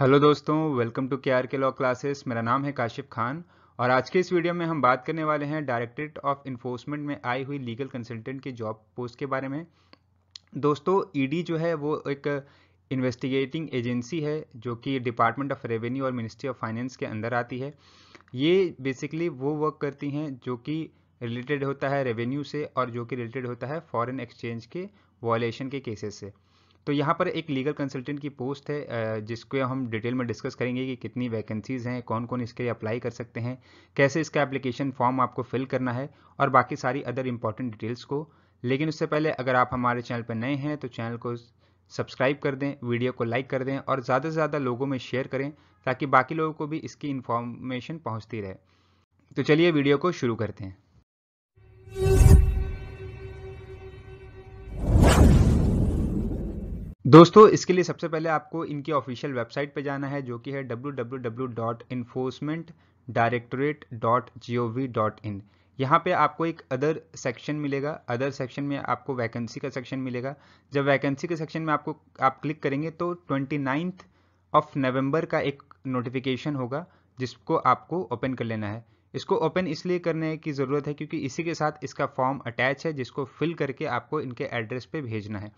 hello दोस्तों welcome to K R K law classes मेरा नाम है काशिफ खान और आज के इस वीडियो में हम बात करने वाले हैं डायरेक्टरेट ऑफ इन्फोर्समेंट में आई हुई लीगल कंसल्टेंट की जॉब पोस्ट के बारे में दोस्तों ईडी e जो है वो एक इन्वेस्टिगेटिंग एजेंसी है जो कि डिपार्टमेंट ऑफ रेवेन्यू और मिनिस्ट्री ऑफ फाइनेंस के अंदर आती है ये बेसिकली वो वर्क करती हैं जो कि रिलेटेड होता है रेवेन्यू से और जो कि रिलेटेड होता है फॉरेन एक्सचेंज के वॉलेशन के केसेस से तो यहाँ पर एक लीगल कंसल्टेंट की पोस्ट है जिसको हम डिटेल में डिस्कस करेंगे कि कितनी वैकेंसीज़ हैं कौन कौन इसके लिए अप्लाई कर सकते हैं कैसे इसका एप्लीकेशन फॉर्म आपको फिल करना है और बाकी सारी अदर इंपॉर्टेंट डिटेल्स को लेकिन उससे पहले अगर आप हमारे चैनल पर नए हैं तो चैनल को सब्सक्राइब कर दें वीडियो को लाइक कर दें और ज़्यादा से ज़्यादा लोगों में शेयर करें ताकि बाकी लोगों को भी इसकी इन्फॉर्मेशन पहुँचती रहे तो चलिए वीडियो को शुरू करते हैं दोस्तों इसके लिए सबसे पहले आपको इनकी ऑफिशियल वेबसाइट पर जाना है जो कि है www.enforcementdirectorate.gov.in यहाँ पे आपको एक अदर सेक्शन मिलेगा अदर सेक्शन में आपको वैकेंसी का सेक्शन मिलेगा जब वैकेंसी के सेक्शन में आपको आप क्लिक करेंगे तो ट्वेंटी नाइन्थ ऑफ नवंबर का एक नोटिफिकेशन होगा जिसको आपको ओपन कर लेना है इसको ओपन इसलिए करने की ज़रूरत है क्योंकि इसी के साथ इसका फॉर्म अटैच है जिसको फिल करके आपको इनके एड्रेस पे भेजना है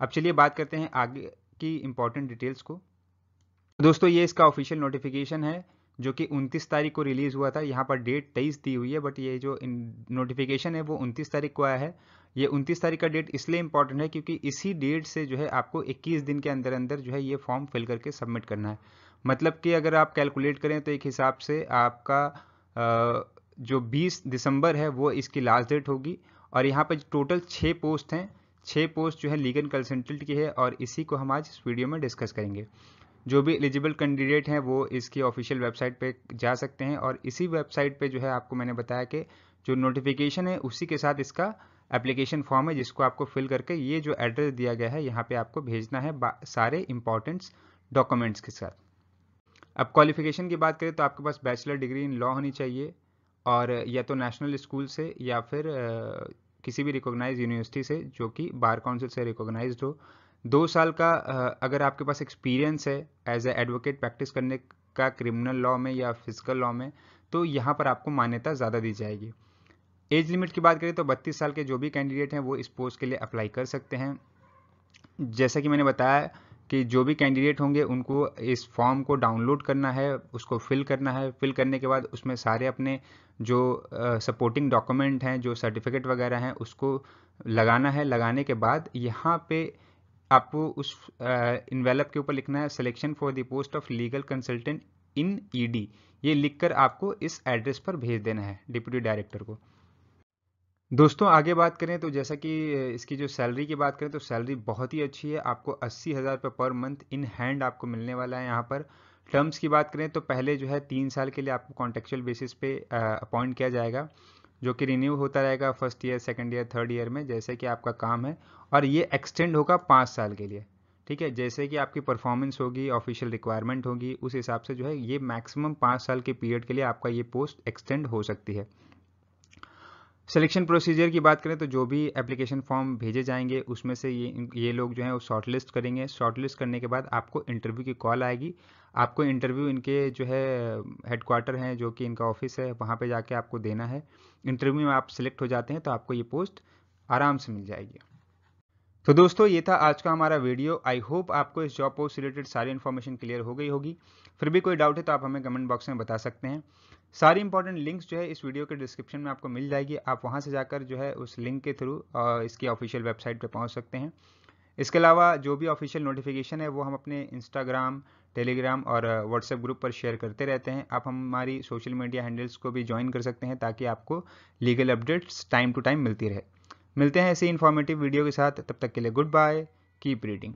अब चलिए बात करते हैं आगे की इम्पोर्टेंट डिटेल्स को दोस्तों ये इसका ऑफिशियल नोटिफिकेशन है जो कि 29 तारीख को रिलीज़ हुआ था यहाँ पर डेट 23 दी हुई है बट ये जो नोटिफिकेशन है वो 29 तारीख को आया है ये 29 तारीख का डेट इसलिए इंपॉर्टेंट है क्योंकि इसी डेट से जो है आपको 21 दिन के अंदर अंदर जो है ये फॉर्म फिल करके सबमिट करना है मतलब कि अगर आप कैलकुलेट करें तो एक हिसाब से आपका जो बीस दिसंबर है वो इसकी लास्ट डेट होगी और यहाँ पर टोटल छः पोस्ट हैं छः पोस्ट जो है लीगल कंसल्टेंट की है और इसी को हम आज इस वीडियो में डिस्कस करेंगे जो भी एलिजिबल कैंडिडेट हैं वो इसकी ऑफिशियल वेबसाइट पे जा सकते हैं और इसी वेबसाइट पे जो है आपको मैंने बताया कि जो नोटिफिकेशन है उसी के साथ इसका एप्लीकेशन फॉर्म है जिसको आपको फिल करके ये जो एड्रेस दिया गया है यहाँ पे आपको भेजना है सारे इंपॉर्टेंट्स डॉक्यूमेंट्स के साथ अब क्वालिफिकेशन की बात करें तो आपके पास बैचलर डिग्री इन लॉ होनी चाहिए और या तो नेशनल स्कूल से या फिर किसी भी रिकॉग्नाइज यूनिवर्सिटी से जो कि बार काउंसिल से रिकॉग्नाइज हो दो साल का अगर आपके पास एक्सपीरियंस है एज ए एडवोकेट प्रैक्टिस करने का क्रिमिनल लॉ में या फिजिकल लॉ में तो यहाँ पर आपको मान्यता ज़्यादा दी जाएगी एज लिमिट की बात करें तो 32 साल के जो भी कैंडिडेट हैं वो इस पोस्ट के लिए अप्लाई कर सकते हैं जैसा कि मैंने बताया कि जो भी कैंडिडेट होंगे उनको इस फॉर्म को डाउनलोड करना है उसको फिल करना है फिल करने के बाद उसमें सारे अपने जो सपोर्टिंग डॉक्यूमेंट हैं जो सर्टिफिकेट वगैरह हैं उसको लगाना है लगाने के बाद यहाँ पे आपको उस इन्वेलप के ऊपर लिखना है selection for the post of legal consultant in ED ये लिखकर आपको इस एड्रेस पर भेज देना है डिप्टी डायरेक्टर को दोस्तों आगे बात करें तो जैसा कि इसकी जो सैलरी की बात करें तो सैलरी बहुत ही अच्छी है आपको अस्सी हज़ार रुपये पर मंथ इन हैंड आपको मिलने वाला है यहाँ पर टर्म्स की बात करें तो पहले जो है तीन साल के लिए आपको कॉन्ट्रेक्चुअल बेसिस पे अपॉइंट किया जाएगा जो कि रिन्यू होता रहेगा first year second year third year में जैसे कि आपका काम है और ये एक्सटेंड होगा पाँच साल के लिए ठीक है जैसे कि आपकी परफॉर्मेंस होगी ऑफिशियल रिक्वायरमेंट होगी उस हिसाब से जो है ये मैक्सिमम पाँच साल के पीरियड के लिए आपका ये पोस्ट एक्सटेंड हो सकती है सिलेक्शन प्रोसीजर की बात करें तो जो भी एप्लीकेशन फॉर्म भेजे जाएंगे उसमें से ये ये लोग जो हैं वो शॉर्ट लिस्ट करेंगे शॉर्ट लिस्ट करने के बाद आपको इंटरव्यू की कॉल आएगी आपको इंटरव्यू इनके जो है हेडक्वार्टर हैं जो कि इनका ऑफिस है वहाँ पे जाके आपको देना है इंटरव्यू में आप सिलेक्ट हो जाते हैं तो आपको ये पोस्ट आराम से मिल जाएगी तो दोस्तों ये था आज का हमारा वीडियो आई होप आपको इस जॉब पोस्ट रिलेटेड सारी इन्फॉर्मेशन क्लियर हो गई होगी फिर भी कोई डाउट है तो आप हमें कमेंट बॉक्स में बता सकते हैं सारी इंपॉर्टेंट लिंक्स जो है इस वीडियो के डिस्क्रिप्शन में आपको मिल जाएगी आप वहाँ से जाकर जो है उस लिंक के थ्रू इसकी ऑफिशियल वेबसाइट पर पहुँच सकते हैं इसके अलावा जो भी ऑफिशियल नोटिफिकेशन है वो हम अपने इंस्टाग्राम टेलीग्राम और व्हाट्सएप ग्रुप पर शेयर करते रहते हैं आप हमारी सोशल मीडिया हैंडल्स को भी ज्वाइन कर सकते हैं ताकि आपको legal updates time to time मिलती रहे मिलते हैं ऐसे इन्फॉर्मेटिव वीडियो के साथ तब तक के लिए गुड बाय कीप रीडिंग